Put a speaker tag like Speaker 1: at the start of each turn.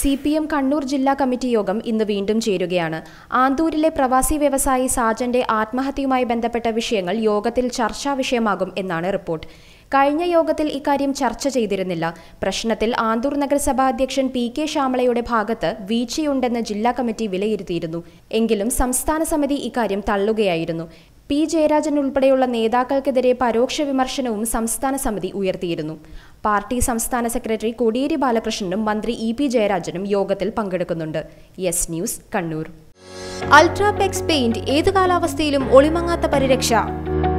Speaker 1: C P M Kannur ജില്ലാ committee യോഗം ഇന്ന് വീണ്ടും ചേരുകയാണ് ആന്തൂരിലെ പ്രവാസി വ്യവസായി സാജന്റെ ആത്മഹത്യയുമായി ബന്ധപ്പെട്ട വിഷയങ്ങൾ യോഗത്തിൽ ചർച്ചാ വിഷയമാകും എന്നാണ് റിപ്പോർട്ട് കഴിഞ്ഞ യോഗത്തിൽ ഇക്കാര്യം ചർച്ച ചെയ്തിരുന്നില്ല പ്രശ്നത്തിൽ ആന്തൂർ നഗരസഭാ അധ്യക്ഷൻ പി കെ ശ്യാമളയുടെ ഭാഗത്ത് വീഴ്ചയുണ്ടെന്ന് ജില്ലാ കമ്മിറ്റി വിലയിരുത്തിയിരുന്നു എങ്കിലും സംസ്ഥാന സമിതി ഇക്കാര്യം തള്ളുകയായിരുന്നു പി ജയരാജൻ ഉൾപ്പെടെയുള്ള നേതാക്കൾക്കെതിരെ പരോക്ഷ വിമർശനവും സംസ്ഥാന സമിതി ഉയർത്തിയിരുന്നു പാർട്ടി സംസ്ഥാന സെക്രട്ടറി കോടിയേരി ബാലകൃഷ്ണനും മന്ത്രി ഇ പി ജയരാജനും യോഗത്തിൽ പങ്കെടുക്കുന്നുണ്ട് yes news Kannur Ultrapex paint ഏത് കാലാവസ്ഥയിലും ഒളിമങ്ങാത്ത പരിരക്ഷ